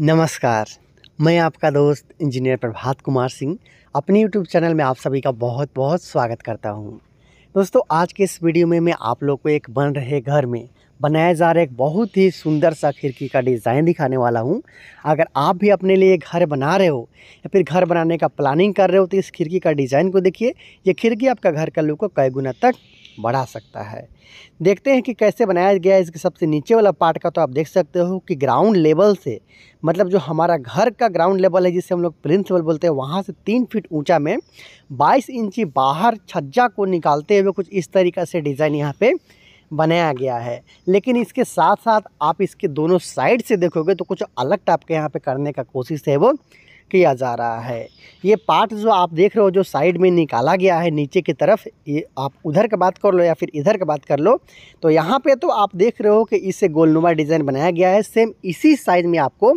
नमस्कार मैं आपका दोस्त इंजीनियर प्रभात कुमार सिंह अपने यूट्यूब चैनल में आप सभी का बहुत बहुत स्वागत करता हूं। दोस्तों आज के इस वीडियो में मैं आप लोग को एक बन रहे घर में बनाए जा रहे एक बहुत ही सुंदर सा खिड़की का डिज़ाइन दिखाने वाला हूं। अगर आप भी अपने लिए घर बना रहे हो या फिर घर बनाने का प्लानिंग कर रहे हो तो इस खिड़की का डिज़ाइन को देखिए ये खिड़की आपका घर का लुक को कई गुना तक बढ़ा सकता है देखते हैं कि कैसे बनाया गया है इसके सबसे नीचे वाला पार्ट का तो आप देख सकते हो कि ग्राउंड लेवल से मतलब जो हमारा घर का ग्राउंड लेवल है जिसे हम लोग प्रिंसिपल बोलते हैं वहाँ से तीन फीट ऊंचा में 22 इंची बाहर छज्जा को निकालते हुए कुछ इस तरीका से डिज़ाइन यहाँ पर बनाया गया है लेकिन इसके साथ साथ आप इसके दोनों साइड से देखोगे तो कुछ अलग टाइप के यहाँ पर करने का कोशिश है वो किया जा रहा है ये पार्ट जो आप देख रहे हो जो साइड में निकाला गया है नीचे की तरफ ये आप उधर की बात कर लो या फिर इधर की बात कर लो तो यहाँ पे तो आप देख रहे हो कि इसे गोलनुमा डिज़ाइन बनाया गया है सेम इसी साइज़ में आपको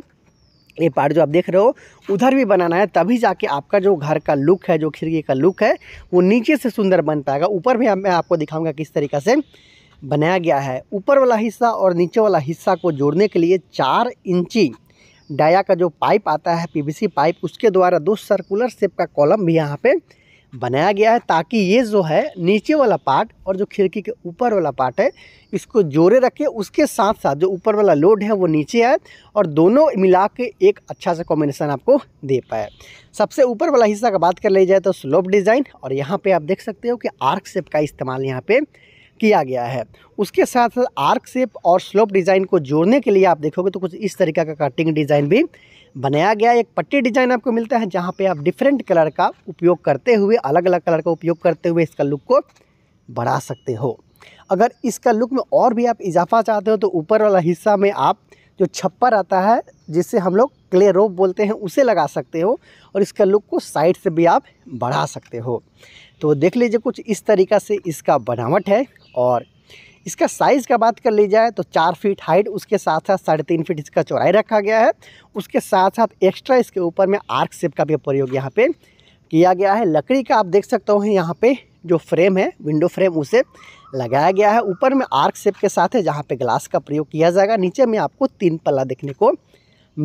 ये पार्ट जो आप देख रहे हो उधर भी बनाना है तभी जाके आपका जो घर का लुक है जो खिड़की का लुक है वो नीचे से सुंदर बन पाएगा ऊपर भी मैं आपको दिखाऊँगा किस तरीका से बनाया गया है ऊपर वाला हिस्सा और नीचे वाला हिस्सा को जोड़ने के लिए चार इंची डाया का जो पाइप आता है पीवीसी पाइप उसके द्वारा दो सर्कुलर शेप का कॉलम भी यहाँ पे बनाया गया है ताकि ये जो है नीचे वाला पार्ट और जो खिड़की के ऊपर वाला पार्ट है इसको जोड़े रखें उसके साथ साथ जो ऊपर वाला लोड है वो नीचे आए और दोनों मिला के एक अच्छा सा कॉम्बिनेशन आपको दे पाए सबसे ऊपर वाला हिस्सा का बात कर ली जाए तो स्लोप डिज़ाइन और यहाँ पर आप देख सकते हो कि आर्क शेप का इस्तेमाल यहाँ पर किया गया है उसके साथ साथ आर्क शेप और स्लोप डिज़ाइन को जोड़ने के लिए आप देखोगे तो कुछ इस तरीका का कटिंग डिज़ाइन भी बनाया गया एक पट्टी डिज़ाइन आपको मिलता है जहाँ पे आप डिफरेंट कलर का उपयोग करते हुए अलग अलग कलर का उपयोग करते हुए इसका लुक को बढ़ा सकते हो अगर इसका लुक में और भी आप इजाफा चाहते हो तो ऊपर वाला हिस्सा में आप जो छप्पर आता है जिसे हम लोग क्ले रोप बोलते हैं उसे लगा सकते हो और इसका लुक को साइड से भी आप बढ़ा सकते हो तो देख लीजिए कुछ इस तरीका से इसका बनावट है और इसका साइज़ का बात कर ली जाए तो चार फीट हाइट उसके साथ साथ साढ़े तीन फीट इसका चौड़ाई रखा गया है उसके साथ साथ एक्स्ट्रा इसके ऊपर में आर्क शेप का भी प्रयोग यहाँ पे किया गया है लकड़ी का आप देख सकते हो यहाँ पे जो फ्रेम है विंडो फ्रेम उसे लगाया गया है ऊपर में आर्क शेप के साथ है जहाँ पे ग्लास का प्रयोग किया जाएगा नीचे में आपको तीन पल्ला देखने को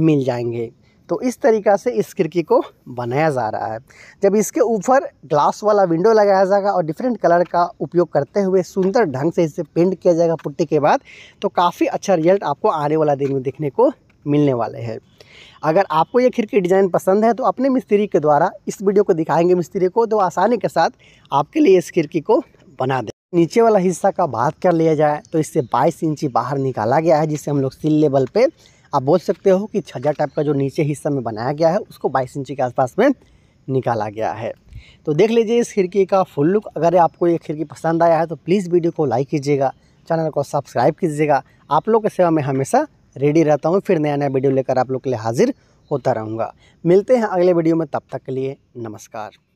मिल जाएंगे तो इस तरीक़ा से इस खिड़की को बनाया जा रहा है जब इसके ऊपर ग्लास वाला विंडो लगाया जाएगा और डिफरेंट कलर का उपयोग करते हुए सुंदर ढंग से इसे पेंट किया जाएगा पुट्टी के बाद तो काफ़ी अच्छा रिजल्ट आपको आने वाला दिन में देखने को मिलने वाले हैं अगर आपको ये खिड़की डिज़ाइन पसंद है तो अपने मिस्त्री के द्वारा इस वीडियो को दिखाएंगे मिस्त्री को तो आसानी के साथ आपके लिए इस खिड़की को बना दें नीचे वाला हिस्सा का बात कर लिया जाए तो इससे 22 इंची बाहर निकाला गया है जिसे हम लोग सिल लेवल पे आप बोल सकते हो कि छज्जा टाइप का जो नीचे हिस्सा में बनाया गया है उसको बाईस इंची के आसपास में निकाला गया है तो देख लीजिए इस खिड़की का फुल लुक अगर आपको ये खिड़की पसंद आया है तो प्लीज़ वीडियो को लाइक कीजिएगा चैनल को सब्सक्राइब कीजिएगा आप लोग के सेवा में हमेशा रेडी रहता हूँ फिर नया नया वीडियो लेकर आप लोग के लिए हाजिर होता रहूँगा मिलते हैं अगले वीडियो में तब तक के लिए नमस्कार